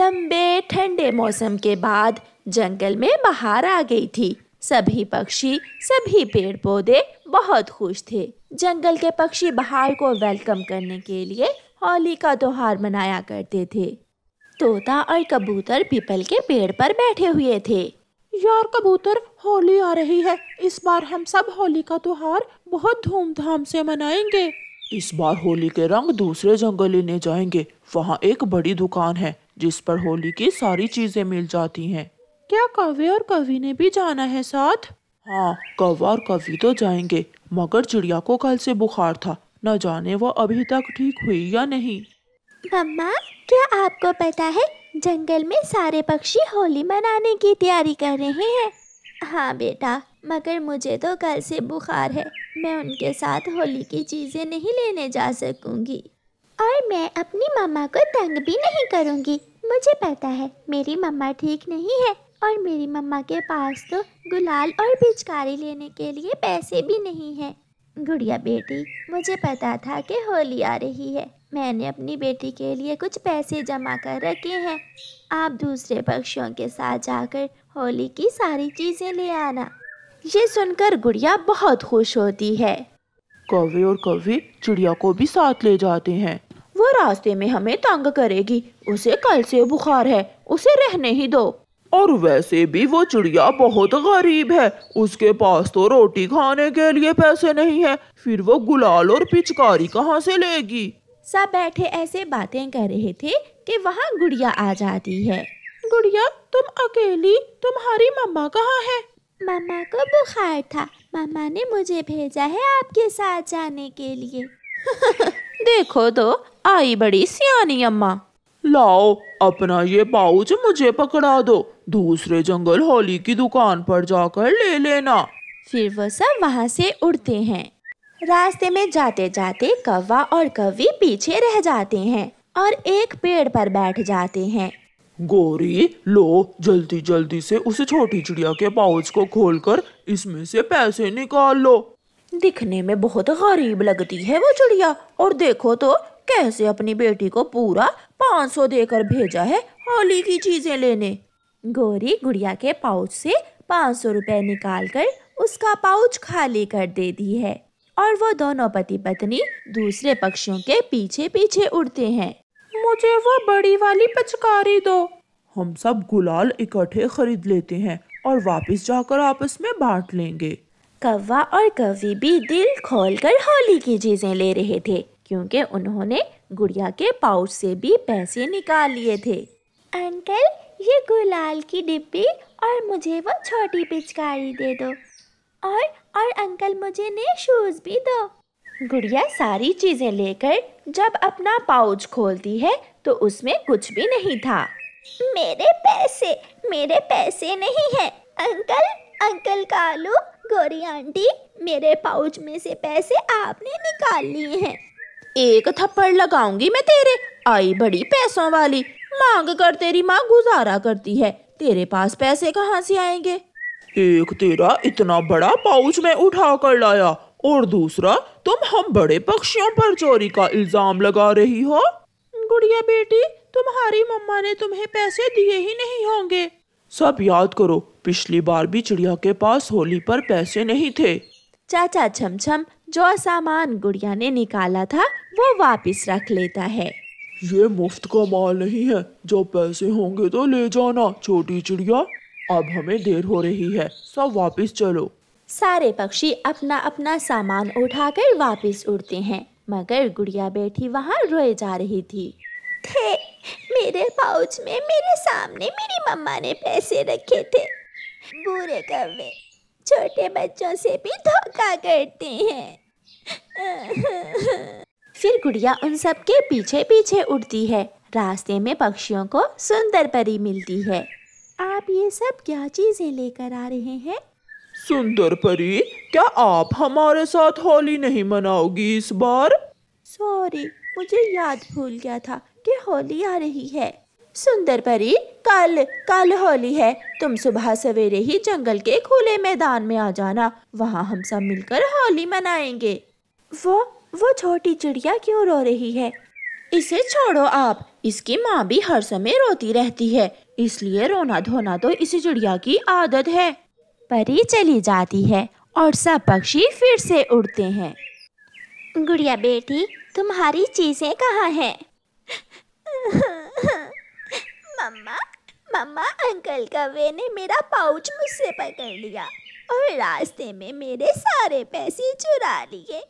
लंबे ठंडे मौसम के बाद जंगल में बाहर आ गई थी सभी पक्षी सभी पेड़ पौधे बहुत खुश थे जंगल के पक्षी बाहर को वेलकम करने के लिए होली का त्योहार मनाया करते थे तोता और कबूतर पीपल के पेड़ पर बैठे हुए थे यार कबूतर होली आ रही है इस बार हम सब होली का त्योहार बहुत धूमधाम से मनाएंगे इस बार होली के रंग दूसरे जंगल लेने जाएंगे वहाँ एक बड़ी दुकान है जिस पर होली की सारी चीजें मिल जाती हैं। क्या कवि और कवि ने भी जाना है साथ हाँ कौवा और कवि तो जाएंगे मगर चिड़िया को कल से बुखार था न जाने वो अभी तक ठीक हुई या नहीं मम्मा क्या आपको पता है जंगल में सारे पक्षी होली मनाने की तैयारी कर रहे हैं हाँ बेटा मगर मुझे तो कल से बुखार है मैं उनके साथ होली की चीज़ें नहीं लेने जा सकूंगी और मैं अपनी मामा को तंग भी नहीं करूंगी मुझे पता है मेरी मम्मा ठीक नहीं है और मेरी मम्मा के पास तो गुलाल और पिचकारी लेने के लिए पैसे भी नहीं है गुड़िया बेटी मुझे पता था कि होली आ रही है मैंने अपनी बेटी के लिए कुछ पैसे जमा कर रखे हैं आप दूसरे पक्षियों के साथ जाकर होली की सारी चीज़ें ले आना ये सुनकर गुड़िया बहुत खुश होती है कौवे और कौवे चिड़िया को भी साथ ले जाते हैं वो रास्ते में हमें तंग करेगी उसे कल से बुखार है उसे रहने ही दो और वैसे भी वो चिड़िया बहुत गरीब है उसके पास तो रोटी खाने के लिए पैसे नहीं है फिर वो गुलाल और पिचकारी कहाँ से लेगी सब बैठे ऐसे बातें कर रहे थे कि वहाँ गुड़िया आ जाती है गुड़िया तुम अकेली तुम्हारी मम्मा कहाँ है मम्मा को बुखार था मम्मा ने मुझे भेजा है आपके साथ जाने के लिए देखो तो आई बड़ी सियानी अम्मा लाओ अपना ये पाउच मुझे पकड़ा दो दूसरे जंगल होली की दुकान पर जाकर ले लेना फिर वो सब वहाँ से उड़ते हैं रास्ते में जाते जाते कौवा और कवि पीछे रह जाते हैं और एक पेड़ पर बैठ जाते हैं गोरी लो जल्दी जल्दी से उस छोटी चिड़िया के पाउच को खोलकर इसमें से पैसे निकाल लो दिखने में बहुत गरीब लगती है वो चिड़िया और देखो तो कैसे अपनी बेटी को पूरा पाँच सौ देकर भेजा है होली की चीजें लेने गौरी गुड़िया के पाउच से पाँच सौ रुपये निकाल कर उसका पाउच खाली कर देती है और वो दोनों पति पत्नी दूसरे पक्षियों के पीछे पीछे उड़ते हैं मुझे वो बड़ी वाली पचकारी दो हम सब गुलाल इकट्ठे खरीद लेते हैं और वापस जाकर आपस में बांट लेंगे कौवा और कवि भी दिल खोलकर होली की चीजें ले रहे थे क्योंकि उन्होंने गुड़िया के पाउच से भी पैसे निकाल लिए थे अंकल ये गुलाल की डिब्बी और मुझे वो छोटी पिचकारी दे दो और और अंकल मुझे नए शूज़ भी दो गुड़िया सारी चीज़ें लेकर जब अपना पाउच खोलती है तो उसमें कुछ भी नहीं था मेरे पैसे मेरे पैसे नहीं है अंकल अंकल कालू गोरी आंटी मेरे पाउच में से पैसे आपने निकाल लिए हैं एक थप्पड़ लगाऊंगी मैं तेरे आई बड़ी पैसों वाली मांग कर तेरी माँ गुजारा करती है तेरे पास पैसे कहाँ से आएंगे एक तेरा इतना बड़ा पाउच में उठा कर लाया और दूसरा तुम हम बड़े पक्षियों पर चोरी का इल्जाम लगा रही हो गुड़िया बेटी तुम्हारी मम्मा ने तुम्हें पैसे दिए ही नहीं होंगे सब याद करो पिछली बार भी चिड़िया के पास होली पर पैसे नहीं थे चाचा छम छम जो सामान गुड़िया ने निकाला था वो वापस रख लेता है ये मुफ्त का माल नहीं है जो पैसे होंगे तो ले जाना छोटी चिड़िया अब हमें देर हो रही है सब वापस चलो सारे पक्षी अपना अपना सामान उठाकर वापस उड़ते हैं मगर गुड़िया बैठी वहाँ रोए जा रही थी थे मेरे पाउच में मेरे सामने मेरी मम्मा ने पैसे रखे थे बुरे कवे छोटे बच्चों से भी धोखा करते हैं फिर गुड़िया उन सब के पीछे पीछे उड़ती है रास्ते में पक्षियों को सुंदर परी मिलती है आप ये सब क्या चीजें लेकर आ रहे हैं सुंदर परी क्या आप हमारे साथ होली नहीं मनाओगी इस बार सॉरी मुझे याद भूल गया था कि होली आ रही है सुंदर परी कल कल होली है तुम सुबह सवेरे ही जंगल के खुले मैदान में आ जाना वहाँ हम सब मिलकर होली मनाएंगे वो वो छोटी चिड़िया क्यों रो रही है इसे छोड़ो आप इसकी माँ भी हर समय रोती रहती है इसलिए रोना धोना तो इसी चिड़िया की आदत है परी चली जाती है और सब पक्षी फिर से उड़ते हैं गुड़िया बेटी तुम्हारी चीजें कहाँ हैं मम्मा मम्मा अंकल कवे ने मेरा पाउच मुझसे पकड़ लिया और रास्ते में मेरे सारे पैसे चुरा लिए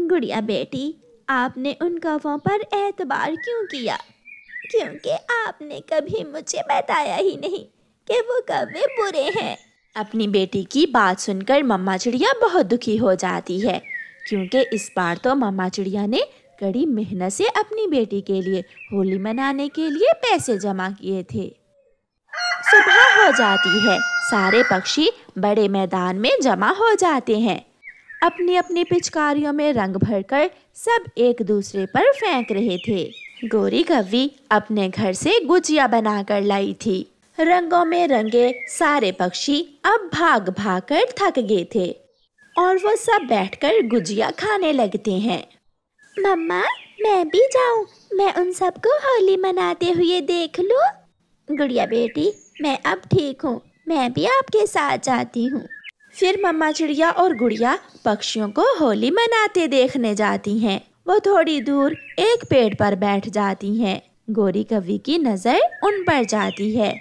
गुड़िया बेटी आपने उन कफों पर एतबार क्यों किया क्योंकि आपने कभी मुझे बताया ही नहीं कि वो कवे बुरे हैं अपनी बेटी की बात सुनकर मम्मा चिड़िया बहुत दुखी हो जाती है क्योंकि इस बार तो मम्मा चिड़िया ने कड़ी मेहनत से अपनी बेटी के लिए होली मनाने के लिए पैसे जमा किए थे सुबह हो जाती है सारे पक्षी बड़े मैदान में जमा हो जाते हैं अपनी अपनी पिचकारियों में रंग भरकर सब एक दूसरे पर फेंक रहे थे गोरी कवि अपने घर से गुजिया बनाकर लाई थी रंगों में रंगे सारे पक्षी अब भाग भाग कर थक गए थे और वो सब बैठकर गुजिया खाने लगते हैं मम्मा मैं भी जाऊं मैं उन सबको होली मनाते हुए देख लूं गुड़िया बेटी मैं अब ठीक हूँ मैं भी आपके साथ जाती हूँ फिर मम्मा चिड़िया और गुड़िया पक्षियों को होली मनाते देखने जाती हैं वो थोड़ी दूर एक पेड़ पर बैठ जाती हैं गोरी कवि की नज़र उन पर जाती है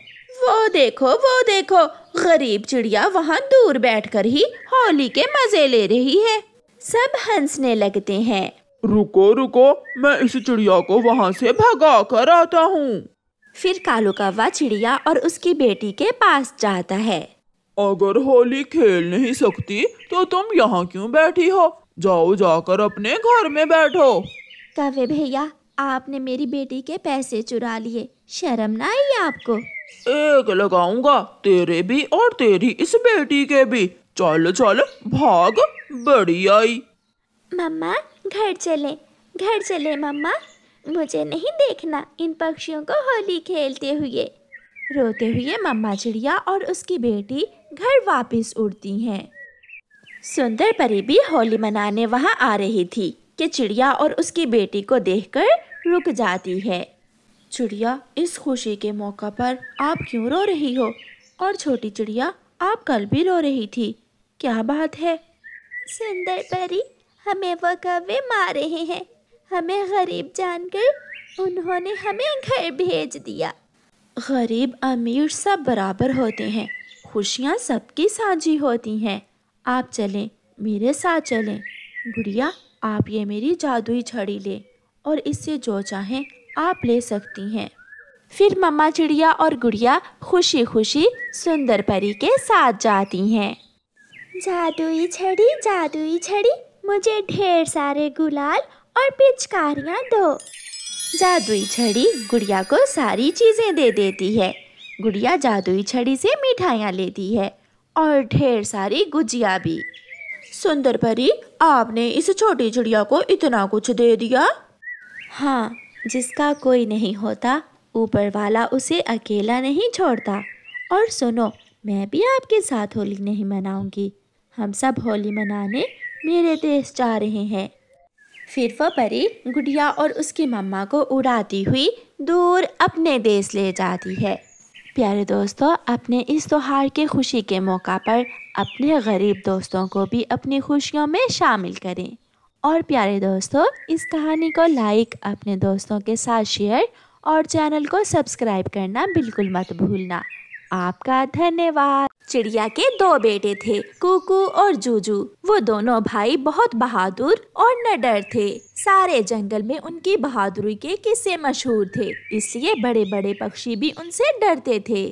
वो देखो वो देखो गरीब चिड़िया वहाँ दूर बैठकर ही होली के मज़े ले रही है सब हंसने लगते हैं रुको रुको मैं इस चिड़िया को वहाँ से भगा कर आता हूँ फिर कालू कौवा चिड़िया और उसकी बेटी के पास जाता है अगर होली खेल नहीं सकती तो तुम यहाँ क्यों बैठी हो जाओ जाकर अपने घर में बैठो कवे भैया आपने मेरी बेटी के पैसे चुरा लिए शर्म ना आई आपको एक लगाऊंगा तेरे भी और तेरी इस बेटी के भी चलो चलो भाग बड़ी आई मम्मा घर चले घर चले मम्मा मुझे नहीं देखना इन पक्षियों को होली खेलते हुए रोते हुए मम्मा चिड़िया और उसकी बेटी घर वापस उड़ती हैं सुंदर परी भी होली मनाने वहाँ आ रही थी कि चिड़िया और उसकी बेटी को देखकर रुक जाती है चिड़िया इस खुशी के मौका पर आप क्यों रो रही हो और छोटी चिड़िया आप कल भी रो रही थी क्या बात है सुंदर परी हमें वो कौवे मार रहे हैं हमें गरीब जानकर उन्होंने हमें घर भेज दिया गरीब अमीर सब बराबर होते हैं खुशियाँ सबकी साझी होती हैं आप चलें मेरे साथ चलें गुड़िया आप ये मेरी जादुई छड़ी ले और इससे जो चाहें आप ले सकती हैं फिर मम्मा चिड़िया और गुड़िया खुशी खुशी सुंदर परी के साथ जाती हैं जादुई छड़ी जादुई छड़ी मुझे ढेर सारे गुलाल और पिचकारियाँ दो जादुई छड़ी गुड़िया को सारी चीज़ें दे देती है गुड़िया जादुई छड़ी से मिठाइयाँ लेती है और ढेर सारी गुजिया भी सुंदर परी आपने इस छोटी चिड़िया को इतना कुछ दे दिया हाँ जिसका कोई नहीं होता ऊपर वाला उसे अकेला नहीं छोड़ता और सुनो मैं भी आपके साथ होली नहीं मनाऊंगी हम सब होली मनाने मेरे देश जा रहे हैं फिर वह परी गुड़िया और उसकी मम्मा को उड़ाती हुई दूर अपने देश ले जाती है प्यारे दोस्तों अपने इस त्यौहार के खुशी के मौका पर अपने गरीब दोस्तों को भी अपनी खुशियों में शामिल करें और प्यारे दोस्तों इस कहानी को लाइक अपने दोस्तों के साथ शेयर और चैनल को सब्सक्राइब करना बिल्कुल मत भूलना आपका धन्यवाद चिड़िया के दो बेटे थे कुकू और जूजू वो दोनों भाई बहुत बहादुर और नडर थे सारे जंगल में उनकी बहादुरी के किस्से मशहूर थे इसलिए बड़े बड़े पक्षी भी उनसे डरते थे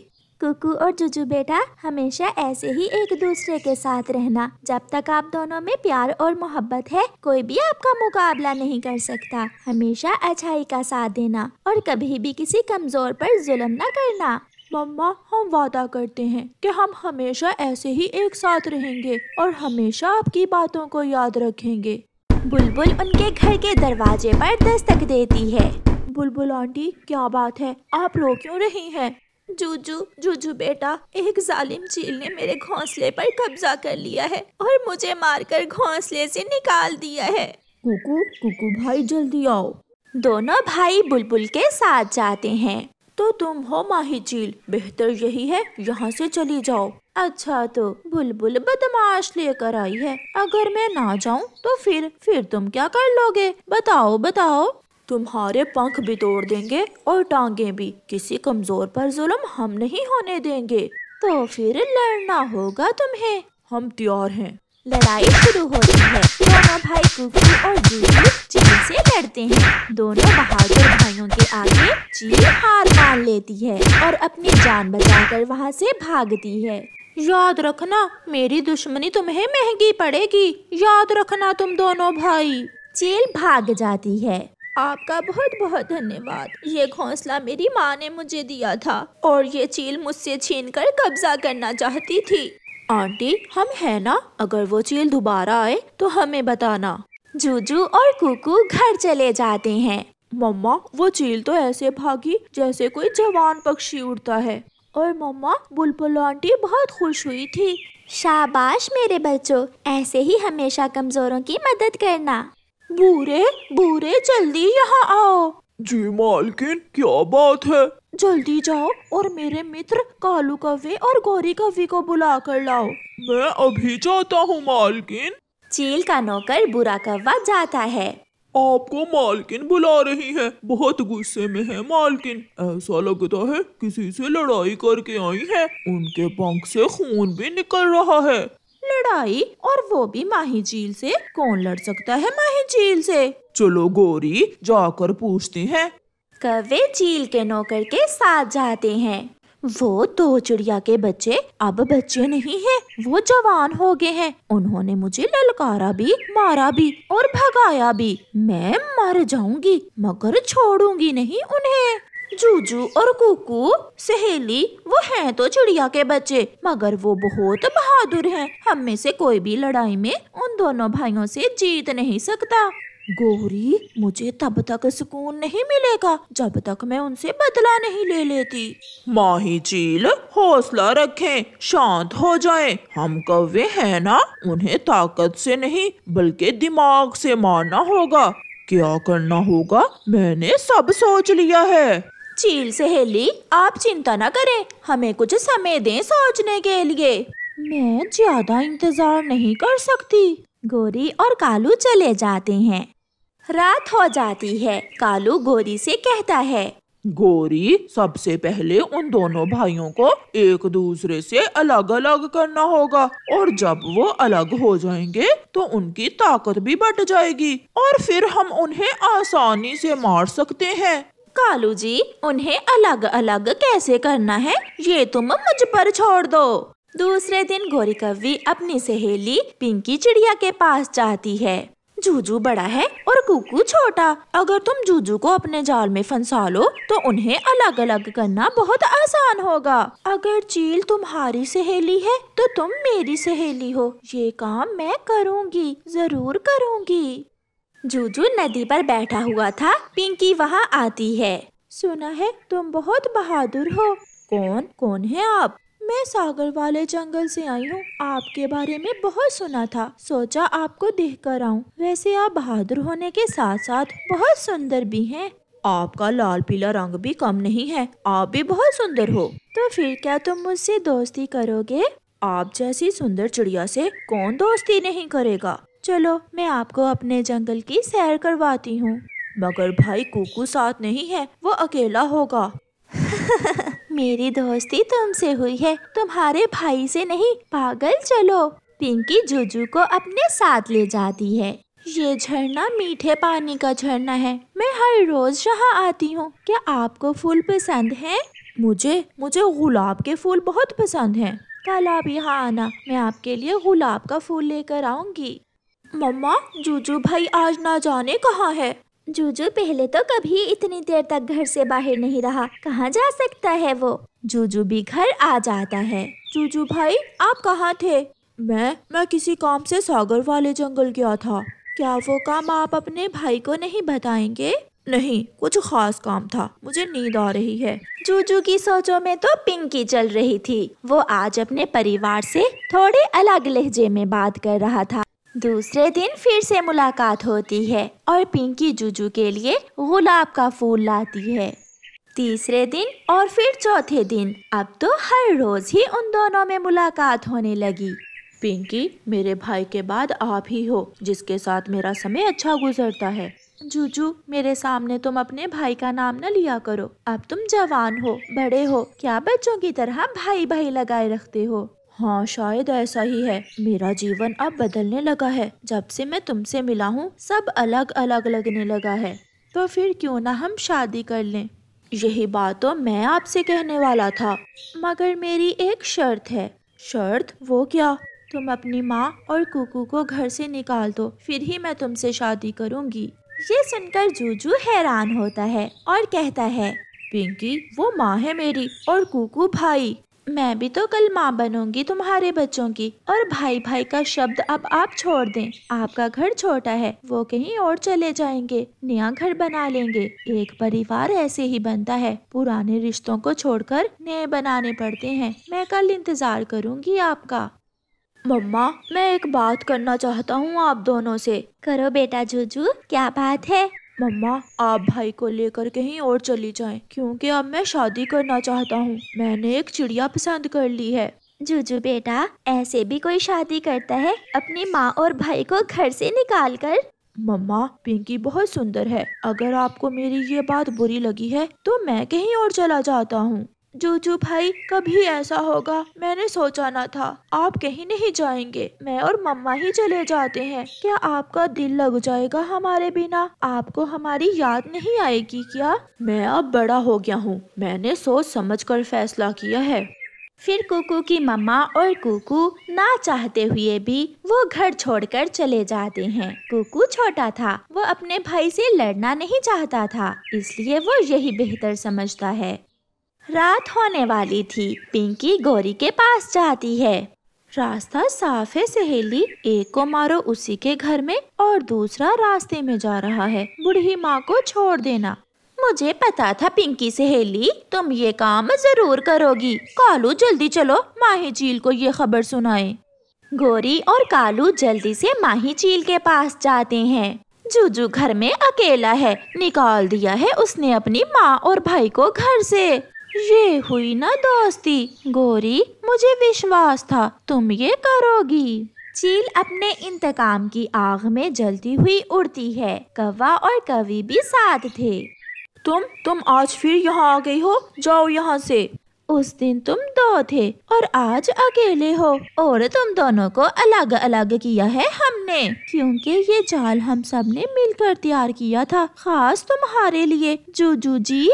कुकू और जुजू बेटा हमेशा ऐसे ही एक दूसरे के साथ रहना जब तक आप दोनों में प्यार और मोहब्बत है कोई भी आपका मुकाबला नहीं कर सकता हमेशा अच्छाई का साथ देना और कभी भी किसी कमजोर पर जुल्म न करना मम्मा हम वादा करते हैं कि हम हमेशा ऐसे ही एक साथ रहेंगे और हमेशा आपकी बातों को याद रखेंगे बुलबुल उनके घर के दरवाजे पर दस्तक देती है बुलबुल आंटी क्या बात है आप रो क्यों रही हैं जूजू जूजू बेटा एक जालिम चील ने मेरे घोंसले पर कब्जा कर लिया है और मुझे मारकर घोंसले से निकाल दिया है कुकू कुकू भाई जल्दी आओ दोनों भाई बुलबुल के साथ जाते हैं तो तुम हो माही चील बेहतर यही है यहाँ से चली जाओ अच्छा तो बुलबुल बदमाश लेकर आई है अगर मैं ना जाऊँ तो फिर फिर तुम क्या कर लोगे बताओ बताओ तुम्हारे पंख भी तोड़ देंगे और टांगे भी किसी कमजोर पर जुल्म हम नहीं होने देंगे तो फिर लड़ना होगा तुम्हें हम तैयार हैं लड़ाई शुरू होती है दोनों भाई कुकी और जूही चीन से लड़ते हैं दोनों बहादुर भाइयों के आगे चील हार मान लेती है और अपनी जान बचाकर वहाँ से भागती है याद रखना मेरी दुश्मनी तुम्हें महंगी पड़ेगी याद रखना तुम दोनों भाई चील भाग जाती है आपका बहुत बहुत धन्यवाद ये घोंसला मेरी माँ ने मुझे दिया था और ये चील मुझसे छीनकर कब्जा करना चाहती थी आंटी हम है ना अगर वो चील दोबारा आए तो हमें बताना जूजू और कुकू घर चले जाते हैं मम्मा वो चील तो ऐसे भागी जैसे कोई जवान पक्षी उड़ता है और मम्मा बुलबुल आंटी बहुत खुश हुई थी शाबाश मेरे बच्चों ऐसे ही हमेशा कमजोरों की मदद करना बूरे बूरे जल्दी यहाँ आओ जी मालकिन क्या बात है जल्दी जाओ और मेरे मित्र कालू कवे और गौरी कवि को बुला कर लाओ मैं अभी जाता हूँ मालकिन चील का नौकर बुरा कव्वा जाता है आपको मालकिन बुला रही है बहुत गुस्से में है मालकिन ऐसा लगता है किसी से लड़ाई करके आई है उनके पंख से खून भी निकल रहा है लड़ाई और वो भी माही झील से कौन लड़ सकता है माही झील से चलो गोरी जाकर पूछते हैं कवे झील के नौकर के साथ जाते हैं वो दो चिड़िया के बच्चे अब बच्चे नहीं हैं, वो जवान हो गए हैं उन्होंने मुझे ललकारा भी मारा भी और भगाया भी मैं मर जाऊंगी मगर छोड़ूंगी नहीं उन्हें जूजू और कुकू सहेली वो हैं तो चिड़िया के बच्चे मगर वो बहुत बहादुर हैं हम में से कोई भी लड़ाई में उन दोनों भाइयों से जीत नहीं सकता गोरी मुझे तब तक सुकून नहीं मिलेगा जब तक मैं उनसे बदला नहीं ले लेती माही चील हौसला रखें शांत हो जाएं हम कव्य हैं ना उन्हें ताकत से नहीं बल्कि दिमाग से मारना होगा क्या करना होगा मैंने सब सोच लिया है चील सहेली आप चिंता ना करें हमें कुछ समय दें सोचने के लिए मैं ज्यादा इंतजार नहीं कर सकती गोरी और कालू चले जाते हैं रात हो जाती है कालू गोरी से कहता है गोरी सबसे पहले उन दोनों भाइयों को एक दूसरे से अलग अलग करना होगा और जब वो अलग हो जाएंगे तो उनकी ताकत भी बढ़ जाएगी और फिर हम उन्हें आसानी से मार सकते हैं कालू जी उन्हें अलग अलग कैसे करना है ये तुम मुझ पर छोड़ दो दूसरे दिन गोरी कवि अपनी सहेली पिंकी चिड़िया के पास जाती है जूजू बड़ा है और कुकू छोटा अगर तुम जूजू को अपने जाल में फंसा लो तो उन्हें अलग अलग करना बहुत आसान होगा अगर चील तुम्हारी सहेली है तो तुम मेरी सहेली हो ये काम मैं करूँगी जरूर करूँगी जूजू नदी पर बैठा हुआ था पिंकी वहाँ आती है सुना है तुम बहुत बहादुर हो कौन कौन है आप मैं सागर वाले जंगल से आई हूँ आपके बारे में बहुत सुना था सोचा आपको देख कर आऊँ वैसे आप बहादुर होने के साथ साथ बहुत सुंदर भी हैं आपका लाल पीला रंग भी कम नहीं है आप भी बहुत सुंदर हो तो फिर क्या तुम मुझसे दोस्ती करोगे आप जैसी सुंदर चिड़िया से कौन दोस्ती नहीं करेगा चलो मैं आपको अपने जंगल की सैर करवाती हूँ मगर भाई कुकू साथ नहीं है वो अकेला होगा मेरी दोस्ती तुमसे हुई है तुम्हारे भाई से नहीं पागल चलो पिंकी जुजू को अपने साथ ले जाती है ये झरना मीठे पानी का झरना है मैं हर रोज यहाँ आती हूँ क्या आपको फूल पसंद है मुझे मुझे गुलाब के फूल बहुत पसंद हैं कल आप यहाँ आना मैं आपके लिए गुलाब का फूल लेकर आऊँगी मम्मा जूजू भाई आज ना जाने कहाँ है जूजू पहले तो कभी इतनी देर तक घर से बाहर नहीं रहा कहाँ जा सकता है वो जूजू भी घर आ जाता है जूजू भाई आप कहाँ थे मैं मैं किसी काम से सागर वाले जंगल गया था क्या वो काम आप अपने भाई को नहीं बताएंगे नहीं कुछ खास काम था मुझे नींद आ रही है जूजू की सोचों में तो पिंकी चल रही थी वो आज अपने परिवार से थोड़े अलग लहजे में बात कर रहा था दूसरे दिन फिर से मुलाकात होती है और पिंकी जूजू के लिए गुलाब का फूल लाती है तीसरे दिन और फिर चौथे दिन अब तो हर रोज ही उन दोनों में मुलाकात होने लगी पिंकी मेरे भाई के बाद आप ही हो जिसके साथ मेरा समय अच्छा गुजरता है जूजू मेरे सामने तुम अपने भाई का नाम न लिया करो अब तुम जवान हो बड़े हो क्या बच्चों की तरह भाई भाई लगाए रखते हो हाँ शायद ऐसा ही है मेरा जीवन अब बदलने लगा है जब से मैं तुमसे मिला हूँ सब अलग अलग लगने लगा है तो फिर क्यों ना हम शादी कर लें यही बात तो मैं आपसे कहने वाला था मगर मेरी एक शर्त है शर्त वो क्या तुम अपनी माँ और कुकू को घर से निकाल दो फिर ही मैं तुमसे शादी करूँगी ये सुनकर जूजू हैरान होता है और कहता है पिंकी वो माँ है मेरी और कुकू भाई मैं भी तो कल माँ बनूंगी तुम्हारे बच्चों की और भाई भाई का शब्द अब आप छोड़ दें आपका घर छोटा है वो कहीं और चले जाएंगे नया घर बना लेंगे एक परिवार ऐसे ही बनता है पुराने रिश्तों को छोड़कर नए बनाने पड़ते हैं मैं कल इंतजार करूंगी आपका मम्मा मैं एक बात करना चाहता हूँ आप दोनों से करो बेटा जूजू क्या बात है मम्मा आप भाई को लेकर कहीं और चली जाएं क्योंकि अब मैं शादी करना चाहता हूँ मैंने एक चिड़िया पसंद कर ली है जूजू बेटा ऐसे भी कोई शादी करता है अपनी माँ और भाई को घर से निकाल कर मम्मा पिंकी बहुत सुंदर है अगर आपको मेरी ये बात बुरी लगी है तो मैं कहीं और चला जाता हूँ जूजू भाई कभी ऐसा होगा मैंने सोचा ना था आप कहीं नहीं जाएंगे मैं और मम्मा ही चले जाते हैं क्या आपका दिल लग जाएगा हमारे बिना आपको हमारी याद नहीं आएगी क्या मैं अब बड़ा हो गया हूँ मैंने सोच समझ कर फैसला किया है फिर कुकू की मम्मा और कुकू ना चाहते हुए भी वो घर छोड़कर चले जाते हैं कुकू छोटा था वो अपने भाई से लड़ना नहीं चाहता था इसलिए वो यही बेहतर समझता है रात होने वाली थी पिंकी गौरी के पास जाती है रास्ता साफ है सहेली एक को मारो उसी के घर में और दूसरा रास्ते में जा रहा है बूढ़ी माँ को छोड़ देना मुझे पता था पिंकी सहेली तुम ये काम जरूर करोगी कालू जल्दी चलो माही झील को ये खबर सुनाए गोरी और कालू जल्दी से माही झील के पास जाते हैं जूजू घर में अकेला है निकाल दिया है उसने अपनी माँ और भाई को घर से ये हुई ना दोस्ती गोरी मुझे विश्वास था तुम ये करोगी चील अपने इंतकाम की आग में जलती हुई उड़ती है कवा और कवि भी साथ थे तुम तुम आज फिर यहाँ आ गई हो जाओ यहाँ से उस दिन तुम दो थे और आज अकेले हो और तुम दोनों को अलग अलग किया है हमने क्योंकि ये जाल हम सब ने मिलकर तैयार किया था खास तुम्हारे लिए जूजू जी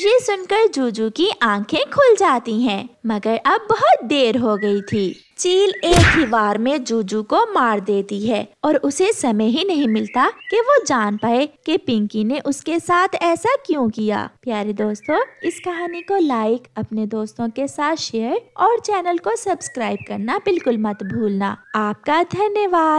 ये सुनकर जूजू की आंखें खुल जाती हैं मगर अब बहुत देर हो गई थी चील एक ही वार में जूजू को मार देती है और उसे समय ही नहीं मिलता कि वो जान पाए कि पिंकी ने उसके साथ ऐसा क्यों किया प्यारे दोस्तों इस कहानी को लाइक अपने दोस्तों के साथ शेयर और चैनल को सब्सक्राइब करना बिल्कुल मत भूलना आपका धन्यवाद